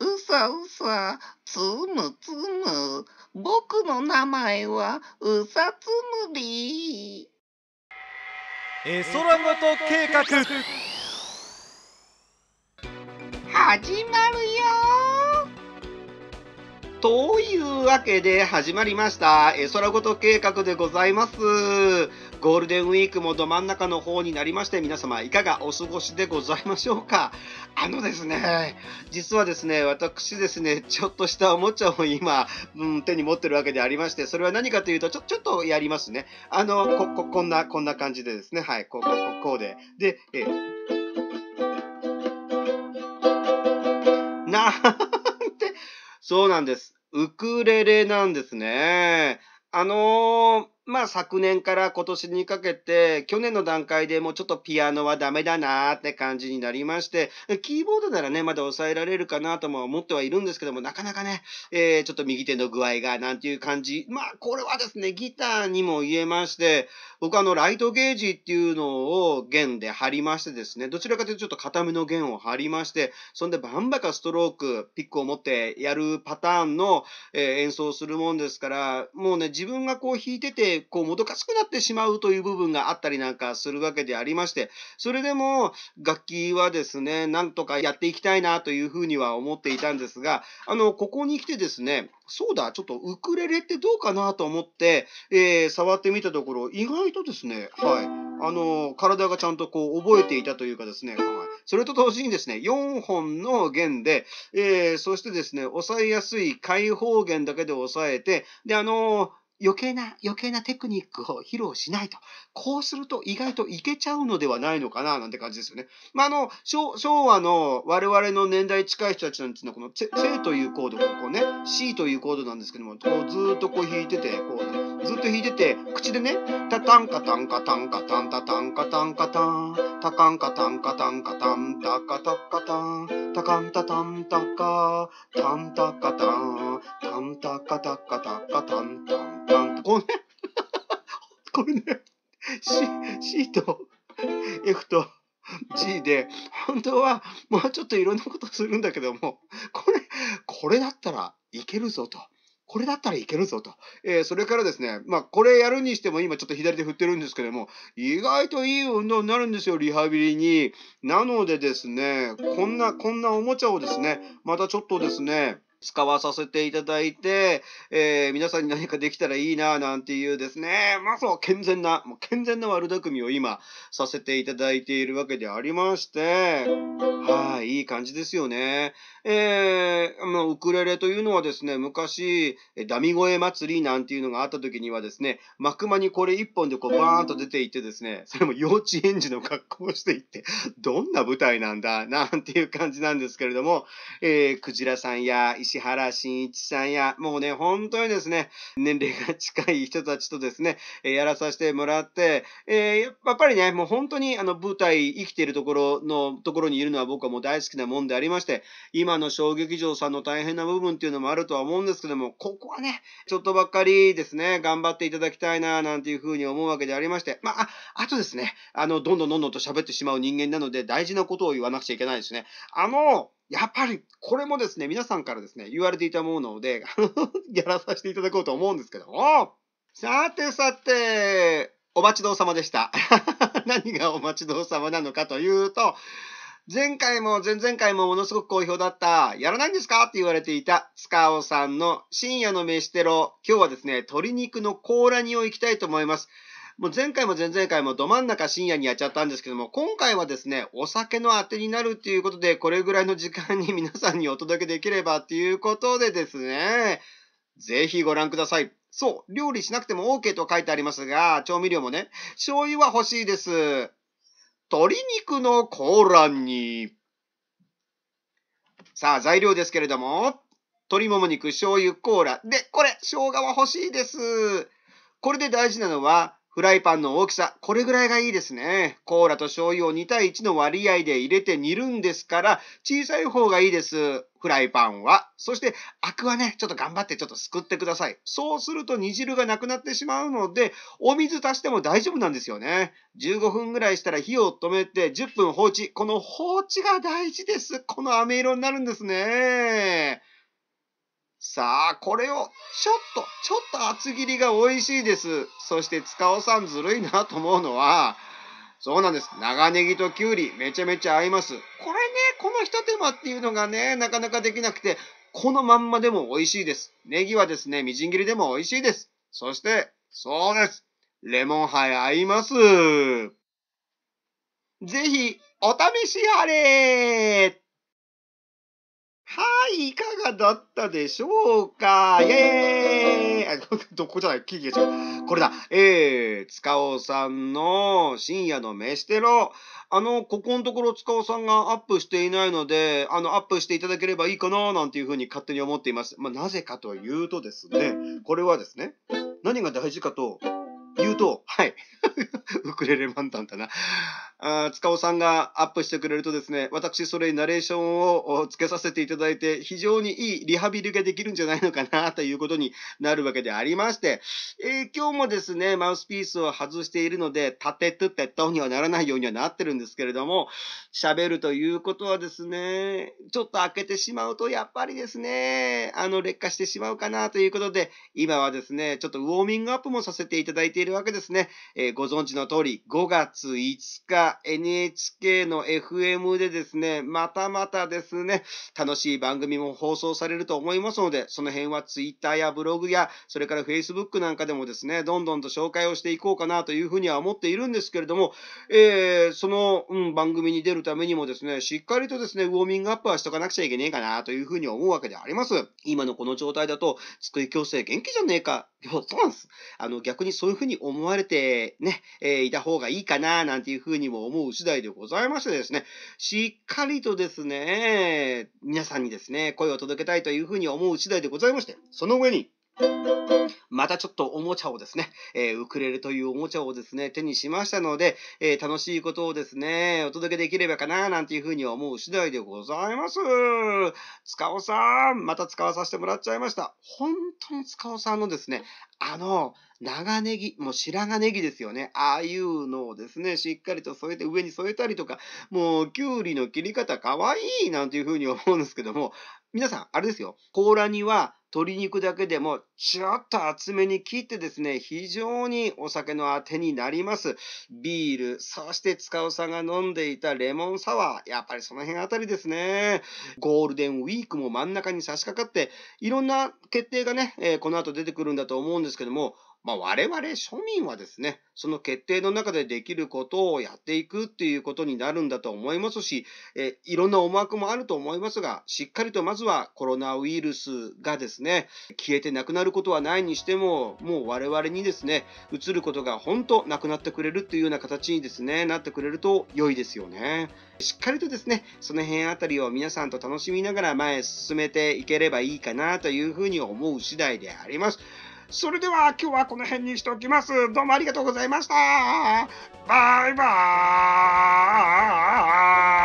うさうさ、つむつむ、僕の名前はうさつむり。エ絵ラごと計画始まるよというわけで始まりましたエ絵ラごと計画でございます。ゴールデンウィークもど真ん中の方になりまして、皆様いかがお過ごしでございましょうか あのですね、実はですね、私ですね、ちょっとしたおもちゃを今、うん、手に持ってるわけでありまして、それは何かというと、ちょ、ちょっとやりますね。あの、こ、こ、こんな、こんな感じでですね、はい、こう、ここうで。で、えー、なんて、そうなんです。ウクレレなんですね。あのーまあ昨年から今年にかけて、去年の段階でもうちょっとピアノはダメだなーって感じになりまして、キーボードならね、まだ抑えられるかなとも思ってはいるんですけども、なかなかね、えー、ちょっと右手の具合がなんていう感じ。まあこれはですね、ギターにも言えまして、僕あのライトゲージっていうのを弦で貼りましてですね、どちらかというとちょっと固めの弦を張りまして、そんでバンバカストローク、ピックを持ってやるパターンの、えー、演奏するもんですから、もうね、自分がこう弾いてて、こう、もどかしくなってしまうという部分があったりなんかするわけでありまして、それでも、楽器はですね、なんとかやっていきたいなというふうには思っていたんですが、あの、ここに来てですね、そうだ、ちょっとウクレレってどうかなと思って、えー、触ってみたところ、意外とですね、はい、あの、体がちゃんとこう、覚えていたというかですね、はい、それと同時にですね、4本の弦で、えー、そしてですね、抑えやすい開放弦だけで抑えて、で、あのー余計な、余計なテクニックを披露しないと。こうすると意外といけちゃうのではないのかな、なんて感じですよね。まあ、あの、昭和の我々の年代近い人たちなんていうのは、この、せというコードがこうね、C というコードなんですけども、こうずっとこう弾いてて、こうね、ずっと弾いてて、口でね、たたんかたんかたんかたんたたんかたんかたん、たかんかたんかたんかたん、たかたかたん、たかんたたんたか、たんたかたん、たんたかたかたかたんたん。パンこれね、これね、C, C と F と G で、本当はもうちょっといろんなことするんだけども、これ、これだったらいけるぞと。これだったらいけるぞと。えー、それからですね、まあ、これやるにしても今ちょっと左で振ってるんですけども、意外といい運動になるんですよ、リハビリに。なのでですね、こんな、こんなおもちゃをですね、またちょっとですね、使わさせていただいて、えー、皆さんに何かできたらいいな、なんていうですね、まあそう、健全な、もう健全な悪巧みを今、させていただいているわけでありまして、はい、いい感じですよね。えー、まあ、ウクレレというのはですね、昔、ダミ声祭りなんていうのがあった時にはですね、クマにこれ一本でこうバーンと出ていってですね、それも幼稚園児の格好をしていって、どんな舞台なんだ、なんていう感じなんですけれども、えー、クジラさんや、石原慎一さんや、もうね、本当にですね、年齢が近い人たちとですね、えやらさせてもらって、えー、やっぱりね、もう本当にあの舞台生きているところのところにいるのは僕はもう大好きなもんでありまして、今の小劇場さんの大変な部分っていうのもあるとは思うんですけども、ここはね、ちょっとばっかりですね、頑張っていただきたいな、なんていうふうに思うわけでありまして、まあ、あとですね、あの、どんどんどんどんと喋ってしまう人間なので大事なことを言わなくちゃいけないですね。あの、やっぱりこれもですね、皆さんからですね、言われていたものので、やらさせていただこうと思うんですけども、さてさて、お待ちどうさまでした。何がお待ちどうさまなのかというと、前回も前々回もものすごく好評だった、やらないんですかって言われていた、塚尾さんの深夜の飯テロ。今日はですね、鶏肉の甲羅煮をいきたいと思います。もう前回も前々回もど真ん中深夜にやっちゃったんですけども、今回はですね、お酒のあてになるっていうことで、これぐらいの時間に皆さんにお届けできればっていうことでですね、ぜひご覧ください。そう、料理しなくても OK と書いてありますが、調味料もね、醤油は欲しいです。鶏肉のコーラに。さあ、材料ですけれども、鶏もも肉、醤油、コーラ。で、これ、生姜は欲しいです。これで大事なのは、フライパンの大きさ、これぐらいがいいですね。コーラと醤油を2対1の割合で入れて煮るんですから、小さい方がいいです。フライパンは。そして、アクはね、ちょっと頑張ってちょっとすくってください。そうすると煮汁がなくなってしまうので、お水足しても大丈夫なんですよね。15分ぐらいしたら火を止めて10分放置。この放置が大事です。この飴色になるんですね。さあ、これを、ちょっと、ちょっと厚切りが美味しいです。そして、塚尾さんずるいなと思うのは、そうなんです。長ネギときゅうり、めちゃめちゃ合います。これね、このひと手間っていうのがね、なかなかできなくて、このまんまでも美味しいです。ネギはですね、みじん切りでも美味しいです。そして、そうです。レモンハイ合います。ぜひ、お試しあれはい、いかがだったでしょうかイェーイ どこじゃないキーが違う。これだ。えー、塚尾さんの深夜の飯テロ。あの、ここのところ塚尾さんがアップしていないので、あの、アップしていただければいいかななんていうふうに勝手に思っています。まあ、なぜかというとですね、これはですね、何が大事かと言うと、はい。ウクレレ漫談だな。あ塚尾さんがアップしてくれるとですね、私、それにナレーションをつけさせていただいて、非常にいいリハビリができるんじゃないのかなということになるわけでありまして、えー、今日もですね、マウスピースを外しているので、立てとてとにはならないようにはなってるんですけれども、喋るということはですね、ちょっと開けてしまうと、やっぱりですね、あの、劣化してしまうかなということで、今はですね、ちょっとウォーミングアップもさせていただいているわけですね。えー、ご存知の通り、5月5日、NHK の FM でですね、またまたですね、楽しい番組も放送されると思いますので、その辺は Twitter やブログや、それから Facebook なんかでもですね、どんどんと紹介をしていこうかなというふうには思っているんですけれども、えー、その、うん、番組に出るためにもですね、しっかりとですね、ウォーミングアップはしとかなくちゃいけねえかなというふうに思うわけであります。今のこの状態だと、机矯正元気じゃねえかでも、そうなんです。あの、逆にそういうふうに思われてね、えー、いた方がいいかな、なんていうふうにも思う次第でございましてですね、しっかりとですね、皆さんにですね、声を届けたいというふうに思う次第でございまして、その上に、またちょっとおもちゃをですね、えー、ウクレレというおもちゃをですね、手にしましたので、えー、楽しいことをですね、お届けできればかな、なんていうふうには思う次第でございます。塚尾さん、また使わさせてもらっちゃいました。本当に塚尾さんのですね、あの、長ネギ、もう白髪ネギですよね。ああいうのをですね、しっかりと添えて、上に添えたりとか、もう、きゅうりの切り方かわいいなんていうふうに思うんですけども、皆さん、あれですよ。甲羅には鶏肉だけでもちょっと厚めに切ってですね、非常にお酒のあてになります。ビール、そして塚尾さんが飲んでいたレモンサワー、やっぱりその辺あたりですね。ゴールデンウィークも真ん中に差し掛かって、いろんな決定がね、えこの後出てくるんだと思うんですけども、まあ、我々庶民はですね、その決定の中でできることをやっていくっていうことになるんだと思いますし、えいろんな思惑もあると思いますが、しっかりとまずはコロナウイルスがですね、消えてなくなることはないにしても、もう我々にですね、移ることが本当なくなってくれるっていうような形にですね、なってくれると良いですよね。しっかりとですね、その辺あたりを皆さんと楽しみながら前へ進めていければいいかなというふうに思う次第であります。それでは今日はこの辺にしておきます。どうもありがとうございました。バイバーイ。